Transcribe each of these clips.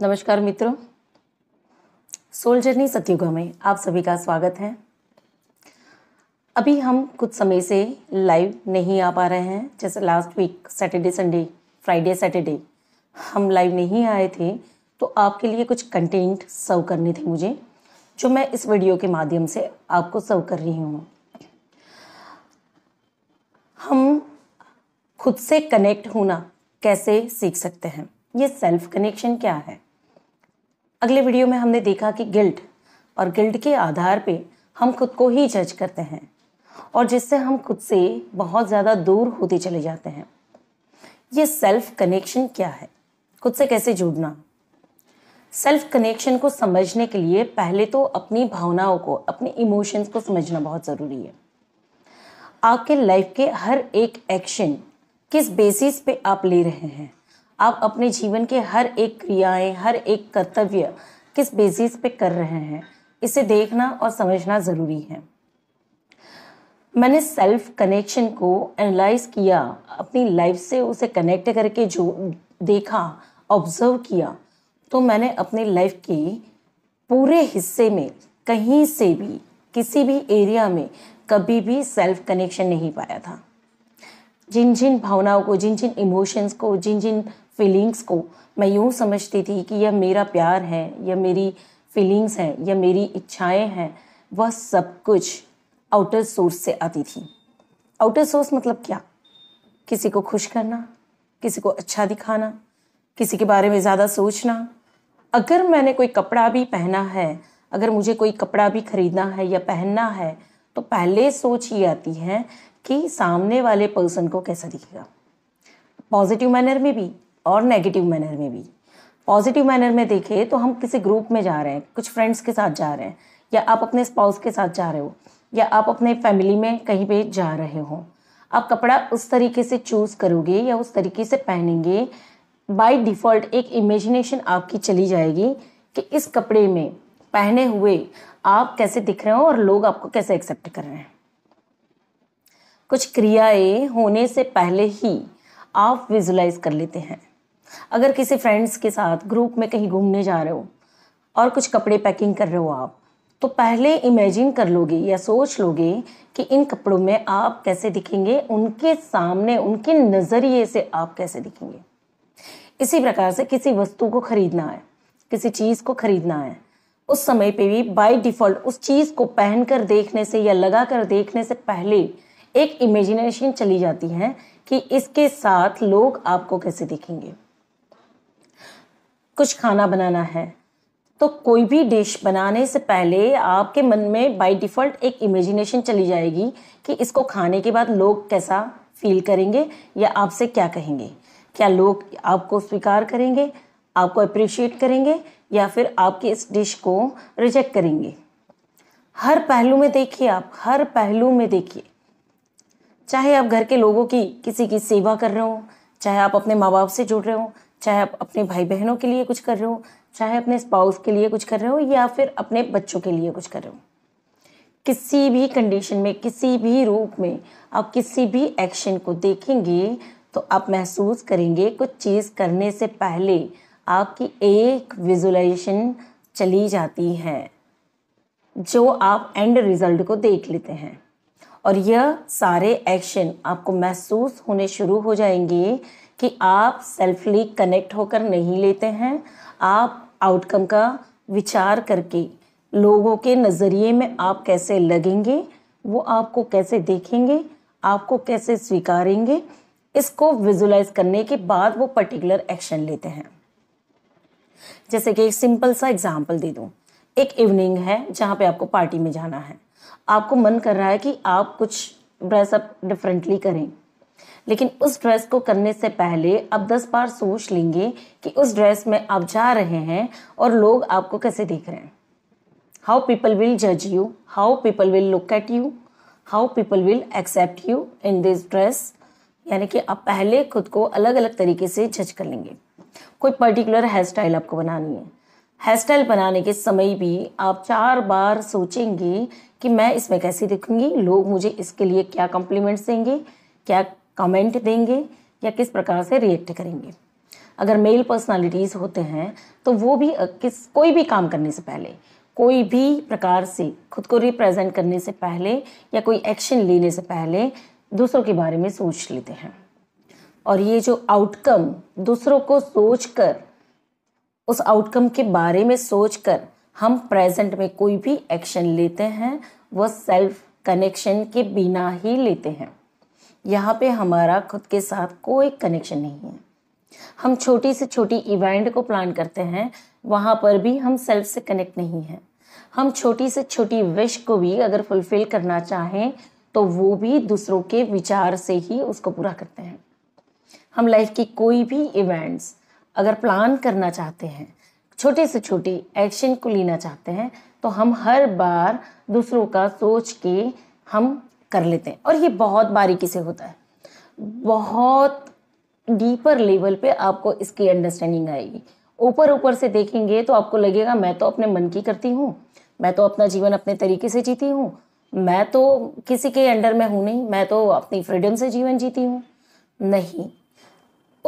नमस्कार मित्रों soul journey सतयुग में आप सभी का स्वागत है अभी हम कुछ समय से लाइव नहीं आ पा रहे हैं जैसे last week Saturday Sunday Friday Saturday हम लाइव नहीं आए थे तो आपके लिए कुछ कंटेंट सर्व करने थे मुझे जो मैं इस वीडियो के माध्यम से आपको सर्व कर रही हूँ हम खुद से कनेक्ट होना कैसे सीख सकते हैं ये सेल्फ कनेक्शन क्या है अगले वीडियो में हमने देखा कि गिल्ट और गिल्ट के आधार पे हम खुद को ही जज करते हैं और जिससे हम खुद से बहुत ज़्यादा दूर होते चले जाते हैं ये सेल्फ कनेक्शन क्या है खुद से कैसे जुड़ना सेल्फ कनेक्शन को समझने के लिए पहले तो अपनी भावनाओं को अपने इमोशंस को समझना बहुत ज़रूरी है आपके लाइफ के हर एक एक्शन किस बेसिस पे आप ले रहे हैं आप अपने जीवन के हर एक क्रियाएं हर एक कर्तव्य किस बेसिस पे कर रहे हैं इसे देखना और समझना ज़रूरी है मैंने सेल्फ कनेक्शन को एनालाइज किया अपनी लाइफ से उसे कनेक्ट करके जो देखा ऑब्जर्व किया तो मैंने अपनी लाइफ के पूरे हिस्से में कहीं से भी किसी भी एरिया में कभी भी सेल्फ कनेक्शन नहीं पाया था जिन जिन भावनाओं को जिन जिन इमोशंस को जिन जिन फीलिंग्स को मैं यूँ समझती थी कि यह मेरा प्यार है यह मेरी फीलिंग्स हैं यह मेरी इच्छाएं हैं वह सब कुछ आउटर सोर्स से आती थी आउटर सोर्स मतलब क्या किसी को खुश करना किसी को अच्छा दिखाना किसी के बारे में ज़्यादा सोचना अगर मैंने कोई कपड़ा भी पहना है अगर मुझे कोई कपड़ा भी खरीदना है या पहनना है तो पहले सोच ये आती है कि सामने वाले पर्सन को कैसा दिखेगा पॉजिटिव मैनर में भी और नेगेटिव मैनर में भी पॉजिटिव मैनर में देखें तो हम किसी ग्रुप में जा रहे हैं कुछ फ्रेंड्स के साथ जा रहे हैं या आप अपने स्पाउस के साथ जा रहे हो या आप अपने फैमिली में कहीं पे जा रहे हो आप कपड़ा उस तरीके से चूज़ करोगे या उस तरीके से पहनेंगे बाय डिफ़ॉल्ट एक इमेजिनेशन आपकी चली जाएगी कि इस कपड़े में पहने हुए आप कैसे दिख रहे हो और लोग आपको कैसे एक्सेप्ट कर रहे हैं कुछ क्रियाएं होने से पहले ही आप विजुलाइज कर लेते हैं अगर किसी फ्रेंड्स के साथ ग्रुप में कहीं घूमने जा रहे हो और कुछ कपड़े पैकिंग कर रहे हो आप तो पहले इमेजिन कर लोगे या सोच लोगे कि इन कपड़ों में आप कैसे दिखेंगे उनके सामने उनके नज़रिए से आप कैसे दिखेंगे इसी प्रकार से किसी वस्तु को खरीदना है किसी चीज़ को खरीदना है उस समय पे भी बाय डिफ़ॉल्ट उस चीज़ को पहनकर देखने से या लगा कर देखने से पहले एक इमेजिनेशन चली जाती है कि इसके साथ लोग आपको कैसे दिखेंगे कुछ खाना बनाना है तो कोई भी डिश बनाने से पहले आपके मन में बाय डिफ़ॉल्ट एक इमेजिनेशन चली जाएगी कि इसको खाने के बाद लोग कैसा फील करेंगे या आपसे क्या कहेंगे क्या लोग आपको स्वीकार करेंगे आपको अप्रिशिएट करेंगे या फिर आपकी इस डिश को रिजेक्ट करेंगे हर पहलू में देखिए आप हर पहलू में देखिए चाहे आप घर के लोगों की किसी की सेवा कर रहे हो चाहे आप अपने माँ बाप से जुड़ रहे हो चाहे आप अपने भाई बहनों के लिए कुछ कर रहे हो चाहे अपने स्पाउस के लिए कुछ कर रहे हो या फिर अपने बच्चों के लिए कुछ कर रहे हो किसी भी कंडीशन में किसी भी रूप में आप किसी भी एक्शन को देखेंगे तो आप महसूस करेंगे कुछ चीज़ करने से पहले आपकी एक विजुलाइजेशन चली जाती है जो आप एंड रिजल्ट को देख लेते हैं और यह सारे एक्शन आपको महसूस होने शुरू हो जाएंगे कि आप सेल्फली कनेक्ट होकर नहीं लेते हैं आप आउटकम का विचार करके लोगों के नज़रिए में आप कैसे लगेंगे वो आपको कैसे देखेंगे आपको कैसे स्वीकारेंगे इसको विजुलाइज करने के बाद वो पर्टिकुलर एक्शन लेते हैं जैसे कि एक सिंपल सा एग्जाम्पल दे दूँ एक इवनिंग है जहाँ पे आपको पार्टी में जाना है आपको मन कर रहा है कि आप कुछ ड्रेस अप डिफरेंटली करें लेकिन उस ड्रेस को करने से पहले आप दस बार सोच लेंगे कि उस ड्रेस में आप जा रहे हैं और लोग आपको कैसे देख रहे हैं हाउ पीपल विल जज you how people will look at you how people will accept you in this dress यानी कि आप पहले खुद को अलग अलग तरीके से जज कर लेंगे कोई पर्टिकुलर हेयर स्टाइल आपको बनानी है हेयर स्टाइल बनाने के समय भी आप चार बार सोचेंगे कि मैं इसमें कैसी दिखूंगी लोग मुझे इसके लिए क्या कॉम्प्लीमेंट्स देंगे क्या कमेंट देंगे या किस प्रकार से रिएक्ट करेंगे अगर मेल पर्सनालिटीज़ होते हैं तो वो भी किस कोई भी काम करने से पहले कोई भी प्रकार से खुद को रिप्रेजेंट करने से पहले या कोई एक्शन लेने से पहले दूसरों के बारे में सोच लेते हैं और ये जो आउटकम दूसरों को सोच कर उस आउटकम के बारे में सोचकर हम प्रेजेंट में कोई भी एक्शन लेते हैं वह सेल्फ कनेक्शन के बिना ही लेते हैं यहाँ पे हमारा खुद के साथ कोई कनेक्शन नहीं है हम छोटी से छोटी इवेंट को प्लान करते हैं वहाँ पर भी हम सेल्फ से कनेक्ट नहीं हैं हम छोटी से छोटी विश को भी अगर फुलफिल करना चाहें तो वो भी दूसरों के विचार से ही उसको पूरा करते हैं हम लाइफ की कोई भी इवेंट्स अगर प्लान करना चाहते हैं छोटे से छोटे एक्शन को लेना चाहते हैं तो हम हर बार दूसरों का सोच के हम कर लेते हैं और ये बहुत बारीकी से होता है बहुत डीपर लेवल पे आपको इसकी अंडरस्टैंडिंग आएगी ऊपर ऊपर से देखेंगे तो आपको लगेगा मैं तो अपने मन की करती हूँ मैं तो अपना जीवन अपने तरीके से जीती हूँ मैं तो किसी के अंडर में हूँ नहीं मैं तो अपनी फ्रीडम से जीवन जीती हूँ नहीं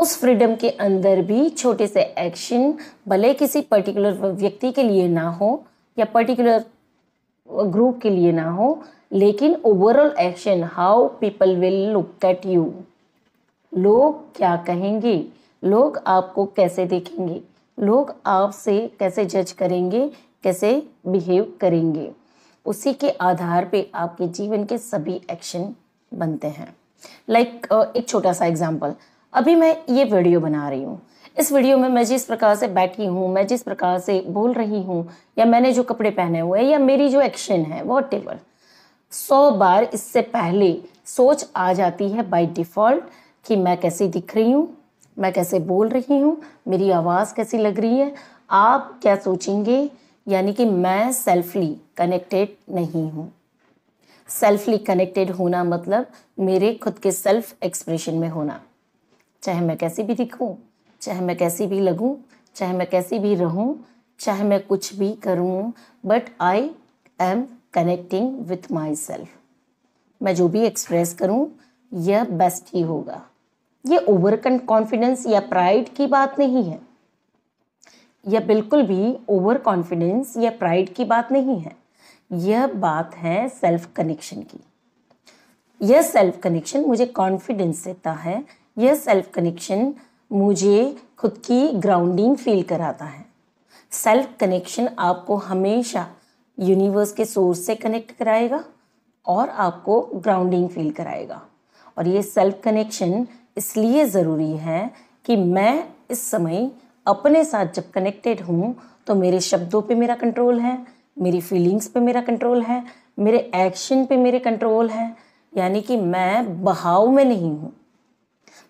उस फ्रीडम के अंदर भी छोटे से एक्शन भले किसी पर्टिकुलर व्यक्ति के लिए ना हो या पर्टिकुलर ग्रुप के लिए ना हो लेकिन overall action how people will look at you लोग क्या कहेंगे लोग आपको कैसे देखेंगे लोग आपसे कैसे जज करेंगे कैसे बिहेव करेंगे उसी के आधार पे आपके जीवन के सभी एक्शन बनते हैं लाइक like, uh, एक छोटा सा एग्जाम्पल अभी मैं ये वीडियो बना रही हूँ इस वीडियो में मैं जिस प्रकार से बैठी हूँ मैं जिस प्रकार से बोल रही हूँ या मैंने जो कपड़े पहने हुए हैं या मेरी जो एक्शन है वॉट एवर सौ बार इससे पहले सोच आ जाती है बाय डिफ़ॉल्ट कि मैं कैसी दिख रही हूँ मैं कैसे बोल रही हूँ मेरी आवाज़ कैसी लग रही है आप क्या सोचेंगे यानी कि मैं सेल्फली कनेक्टेड नहीं हूँ सेल्फली कनेक्टेड होना मतलब मेरे खुद के सेल्फ एक्सप्रेशन में होना चाहे मैं कैसी भी दिखूं चाहे मैं कैसी भी लगूं चाहे मैं कैसी भी रहूं चाहे मैं कुछ भी करूं but I am connecting with my self मैं जो भी एक्सप्रेस करूं यह बेस्ट ही होगा ये ओवर कॉन्फिडेंस या प्राइड की बात नहीं है यह बिल्कुल भी ओवर कॉन्फिडेंस या प्राइड की बात नहीं है यह बात है सेल्फ कनेक्शन की यह सेल्फ कनेक्शन मुझे कॉन्फिडेंस देता है यह सेल्फ कनेक्शन मुझे खुद की ग्राउंडिंग फील कराता है सेल्फ कनेक्शन आपको हमेशा यूनिवर्स के सोर्स से कनेक्ट कराएगा और आपको ग्राउंडिंग फील कराएगा और ये सेल्फ कनेक्शन इसलिए ज़रूरी है कि मैं इस समय अपने साथ जब कनेक्टेड हूँ तो मेरे शब्दों पे मेरा कंट्रोल है मेरी फीलिंग्स पे मेरा कंट्रोल है मेरे एक्शन पे मेरे कंट्रोल है यानी कि मैं बहाव में नहीं हूँ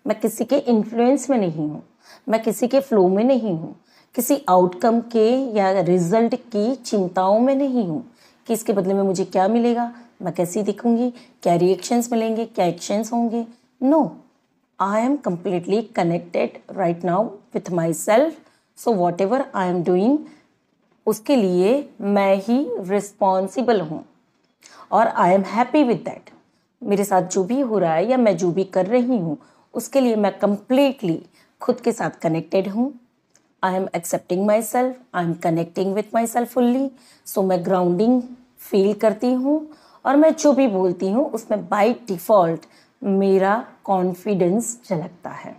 मैं किसी के इन्फ्लुएंस में नहीं हूँ मैं किसी के फ्लो में नहीं हूँ किसी आउटकम के या रिजल्ट की चिंताओं में नहीं हूँ कि इसके बदले में मुझे क्या मिलेगा मैं कैसी दिखूँगी क्या रिएक्शंस मिलेंगे क्या एक्शंस होंगे no I am completely connected right now with my self so whatever I am doing उसके लिए मैं ही रिस्पॉन्सिबल हूँ और I am happy with that मेरे साथ जो भी हो रहा है या मैं जो भी कर रही हूँ उसके लिए मैं कम्प्लीटली खुद के साथ कनेक्टेड हूँ I am accepting my self I am connecting with my self fully so मैं ग्राउंडिंग फील करती हूँ और मैं जो भी बोलती हूँ उसमें बाई डिफ़ॉल्ट मेरा कॉन्फिडेंस झलकता है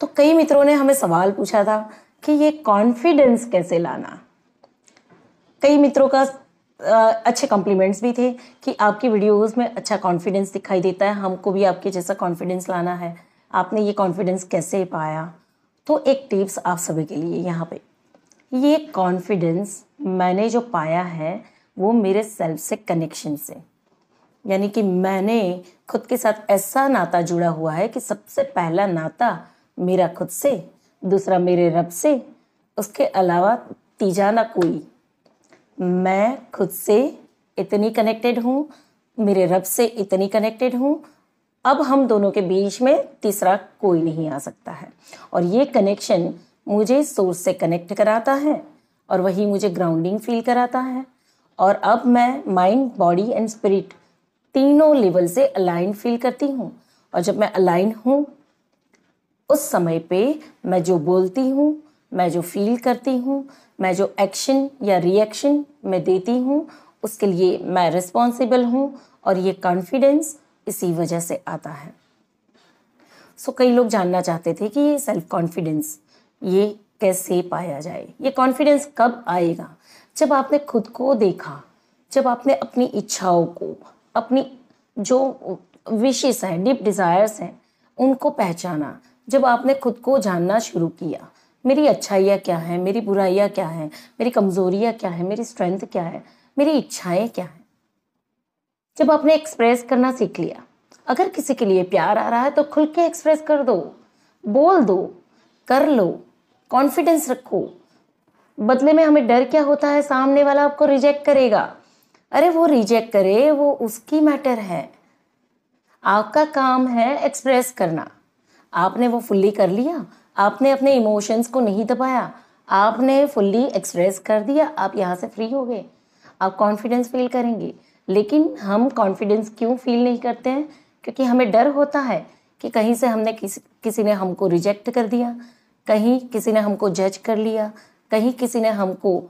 तो कई मित्रों ने हमें सवाल पूछा था कि ये कॉन्फिडेंस कैसे लाना कई मित्रों का अच्छे कॉम्प्लीमेंट्स भी थे कि आपकी वीडियोस में अच्छा कॉन्फिडेंस दिखाई देता है हमको भी आपके जैसा कॉन्फिडेंस लाना है आपने ये कॉन्फिडेंस कैसे पाया तो एक टिप्स आप सभी के लिए यहाँ पे ये कॉन्फिडेंस मैंने जो पाया है वो मेरे सेल्फ से कनेक्शन से यानी कि मैंने खुद के साथ ऐसा नाता जुड़ा हुआ है कि सबसे पहला नाता मेरा खुद से दूसरा मेरे रब से उसके अलावा तीजा ना कोई मैं खुद से इतनी कनेक्टेड हूँ मेरे रब से इतनी कनेक्टेड हूँ अब हम दोनों के बीच में तीसरा कोई नहीं आ सकता है और ये कनेक्शन मुझे सोर्स से कनेक्ट कराता है और वही मुझे ग्राउंडिंग फील कराता है और अब मैं माइंड बॉडी एंड स्पिरिट तीनों लेवल से अलाइन फील करती हूँ और जब मैं अलाइन हूँ उस समय पे मैं जो बोलती हूँ मैं जो फील करती हूँ मैं जो एक्शन या रिएक्शन मैं देती हूँ उसके लिए मैं रिस्पॉन्सिबल हूँ और ये कॉन्फिडेंस इसी वजह से आता है सो so, कई लोग जानना चाहते थे कि ये सेल्फ कॉन्फिडेंस ये कैसे पाया जाए ये कॉन्फिडेंस कब आएगा जब आपने खुद को देखा जब आपने अपनी इच्छाओं को अपनी जो विशेष हैं डीप डिज़ायर्स हैं उनको पहचाना जब आपने खुद को जानना शुरू किया मेरी अच्छाइयाँ क्या हैं मेरी बुराइयाँ क्या हैं मेरी कमज़ोरियाँ क्या है मेरी स्ट्रेंथ क्या है मेरी इच्छाएं क्या हैं जब आपने एक्सप्रेस करना सीख लिया अगर किसी के लिए प्यार आ रहा है तो खुल के एक्सप्रेस कर दो बोल दो कर लो कॉन्फिडेंस रखो बदले में हमें डर क्या होता है सामने वाला आपको रिजेक्ट करेगा अरे वो रिजेक्ट करे वो उसकी मैटर है आपका काम है एक्सप्रेस करना आपने वो फुल्ली कर लिया आपने अपने इमोशंस को नहीं दबाया आपने फुल्ली एक्सप्रेस कर दिया आप यहाँ से फ्री हो गए आप कॉन्फिडेंस फील करेंगे लेकिन हम कॉन्फिडेंस क्यों फील नहीं करते हैं क्योंकि हमें डर होता है कि कहीं से हमने किसी किसी ने हमको रिजेक्ट कर दिया कहीं किसी ने हमको जज कर लिया कहीं किसी ने हमको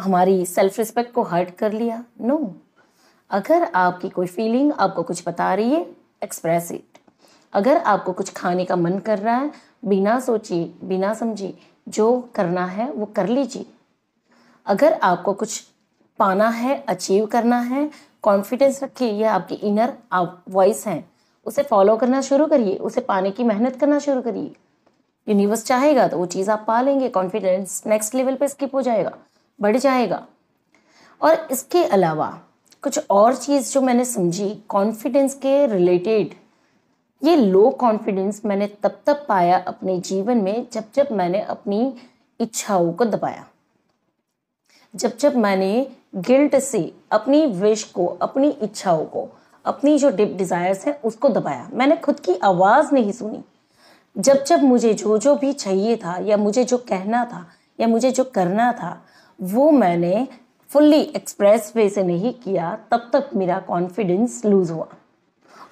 हमारी सेल्फ रिस्पेक्ट को हर्ट कर लिया नो no. अगर आपकी कोई फीलिंग आपको कुछ बता रही है एक्सप्रेस इट अगर आपको कुछ खाने का मन कर रहा है बिना सोची बिना समझी जो करना है वो कर लीजिए अगर आपको कुछ पाना है अचीव करना है कॉन्फिडेंस रखिए यह आपकी इनर आप वॉइस है उसे फॉलो करना शुरू करिए उसे पाने की मेहनत करना शुरू करिए यूनिवर्स चाहेगा तो वो चीज़ आप पा लेंगे कॉन्फिडेंस नेक्स्ट लेवल पे स्किप हो जाएगा बढ़ जाएगा और इसके अलावा कुछ और चीज़ जो मैंने समझी कॉन्फिडेंस के रिलेटेड ये लो कॉन्फिडेंस मैंने तब तक पाया अपने जीवन में जब जब मैंने अपनी इच्छाओं को दबाया जब जब मैंने गिल्ट से अपनी विश को अपनी इच्छाओं को अपनी जो डिप डिज़ायर्स हैं उसको दबाया मैंने खुद की आवाज़ नहीं सुनी जब जब मुझे जो जो भी चाहिए था या मुझे जो कहना था या मुझे जो करना था वो मैंने फुल्ली एक्सप्रेस वे से नहीं किया तब तक मेरा कॉन्फिडेंस लूज़ हुआ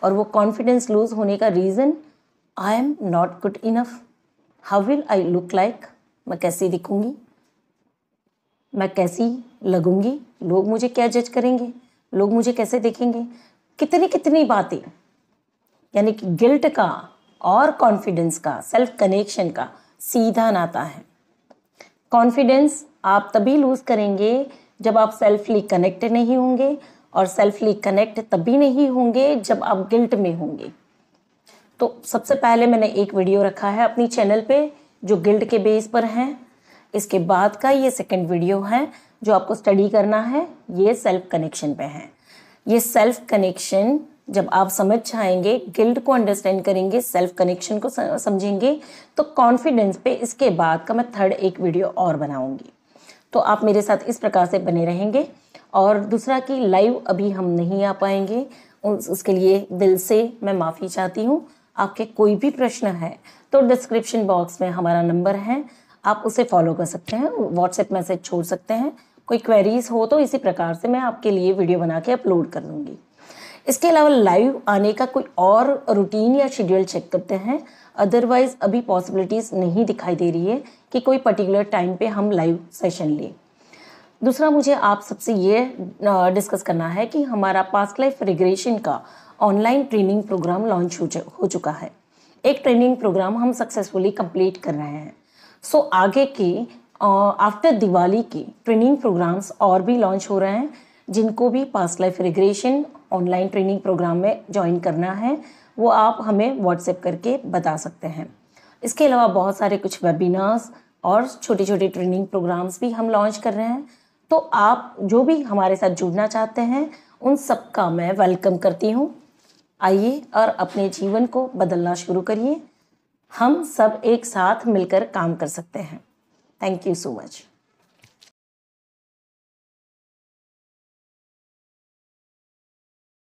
और वो कॉन्फिडेंस लूज होने का reason I am not good enough how will I look like मैं कैसी दिखूँगी मैं कैसी लगूंगी लोग मुझे क्या जज करेंगे लोग मुझे कैसे देखेंगे कितनी कितनी बातें यानी कि गिल्ट का और कॉन्फिडेंस का सेल्फ कनेक्शन का सीधा नाता है कॉन्फिडेंस आप तभी लूज़ करेंगे जब आप सेल्फली कनेक्टेड नहीं होंगे और सेल्फली कनेक्ट तभी नहीं होंगे जब आप गिल्ट में होंगे तो सबसे पहले मैंने एक वीडियो रखा है अपनी चैनल पे जो गिल्ड के बेस पर हैं इसके बाद का ये सेकंड वीडियो है जो आपको स्टडी करना है ये सेल्फ कनेक्शन पे है ये सेल्फ कनेक्शन जब आप समझ जाएंगे गिल्ड को अंडरस्टैंड करेंगे सेल्फ कनेक्शन को समझेंगे तो कॉन्फिडेंस पे इसके बाद का मैं थर्ड एक वीडियो और बनाऊंगी तो आप मेरे साथ इस प्रकार से बने रहेंगे और दूसरा कि लाइव अभी हम नहीं आ पाएंगे उसके लिए दिल से मैं माफ़ी चाहती हूँ आपके कोई भी प्रश्न है तो डिस्क्रिप्शन बॉक्स में हमारा नंबर है आप उसे फॉलो कर सकते हैं व्हाट्सएप मैसेज छोड़ सकते हैं कोई क्वेरीज हो तो इसी प्रकार से मैं आपके लिए वीडियो बना के अपलोड कर दूँगी इसके अलावा लाइव आने का कोई और रूटीन या शेड्यूल चेक करते हैं अदरवाइज़ अभी पॉसिबिलिटीज़ नहीं दिखाई दे रही है कि कोई पर्टिकुलर टाइम पे हम लाइव सेशन लें दूसरा मुझे आप सबसे ये डिस्कस करना है कि हमारा पास्ट लाइफ रिग्रेशन का ऑनलाइन ट्रेनिंग प्रोग्राम लॉन्च हो, हो चुका है एक ट्रेनिंग प्रोग्राम हम सक्सेसफुली कंप्लीट कर रहे हैं सो so, आगे के आफ्टर दिवाली के ट्रेनिंग प्रोग्राम्स और भी लॉन्च हो रहे हैं जिनको भी past life regression online training program में ज्वाइन करना है वो आप हमें व्हाट्सएप करके बता सकते हैं इसके अलावा बहुत सारे कुछ वेबिनार्स और छोटे छोटे ट्रेनिंग प्रोग्राम्स भी हम लॉन्च कर रहे हैं तो आप जो भी हमारे साथ जुड़ना चाहते हैं उन सबका मैं वेलकम करती हूँ आइए और अपने जीवन को बदलना शुरू करिए हम सब एक साथ मिलकर काम कर सकते हैं थैंक यू सो मच